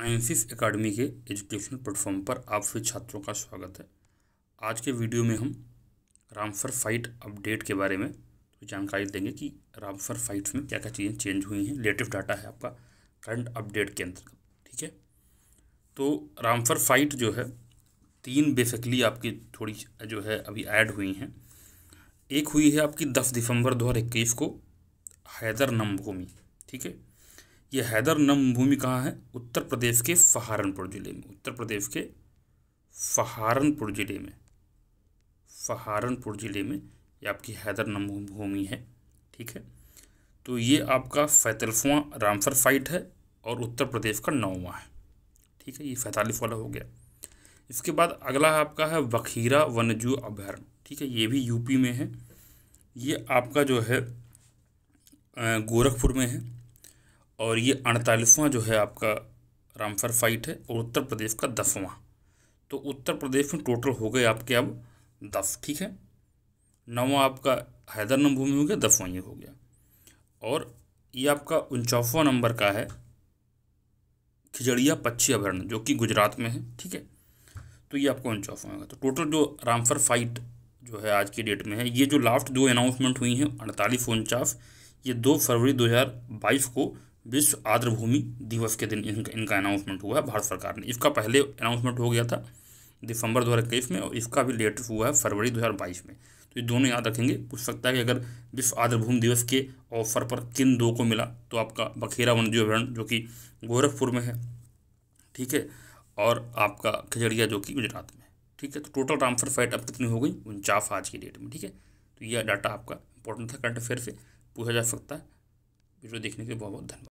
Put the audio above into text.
आइंसिस academy के educational platform पर आप सभी छात्रों का स्वागत है आज के वीडियो में हम रामसर फाइट अपडेट के बारे में तो जानकारी देंगे कि रामसर फाइट्स में क्या क्या चीज़ें चेंज हुई हैं लेटेस्ट डाटा है आपका करंट अपडेट के अंतर्गत ठीक है तो रामसर फाइट जो है तीन बेसिकली आपकी थोड़ी जो है अभी ऐड हुई हैं एक हुई है आपकी दस दिसंबर दो को हैदर नमभूमि ठीक है ये हैदर नम भूमि कहाँ है उत्तर प्रदेश के सहारनपुर ज़िले में उत्तर प्रदेश के सहारनपुर ज़िले में सहारनपुर ज़िले में ये आपकी हैदर नम भूमि है ठीक है तो ये आपका फैतलफवा रामसर साइट है और उत्तर प्रदेश का नौवा है ठीक है ये सैंतालीस वाला हो गया इसके बाद अगला आपका है वखीरा वन्यजीव अभ्यारण्य ठीक है ये भी यूपी में है ये आपका जो है गोरखपुर में है और ये अड़तालीसवां जो है आपका रामफर फाइट है और उत्तर प्रदेश का दसवां तो उत्तर प्रदेश में टोटल हो गए आपके अब दस ठीक है नवा आपका हैदर भूमि हो गया दसवां ये हो गया और ये आपका उनचासवां नंबर का है खिजड़िया पक्षी अभ्यारण्य जो कि गुजरात में है ठीक है तो ये आपका उनचासवा होगा तो टोटल जो रामफर फाइट जो है आज की डेट में है ये जो लास्ट दो अनाउंसमेंट हुई हैं अड़तालीस उनचास ये दो फरवरी दो को विश्व आर्द्रभूमि दिवस के दिन इनका इनका अनाउंसमेंट हुआ है भारत सरकार ने इसका पहले अनाउंसमेंट हो गया था दिसंबर दो में और इसका भी लेट हुआ है फरवरी दो में तो ये दोनों याद रखेंगे पूछ सकता है कि अगर विश्व आर्द्रभूमि दिवस के ऑफर पर किन दो को मिला तो आपका बखेरा वन अभ्यारण्य जो कि गोरखपुर में है ठीक है और आपका खिजड़िया जो कि गुजरात में ठीक है तो टोटल ट्रांसफर फाइट अब कितनी हो गई उनचास आज की डेट में ठीक है तो यह डाटा आपका इंपॉर्टेंट था करंट अफेयर से पूछा जा सकता है वीडियो देखने के लिए बहुत बहुत धन्यवाद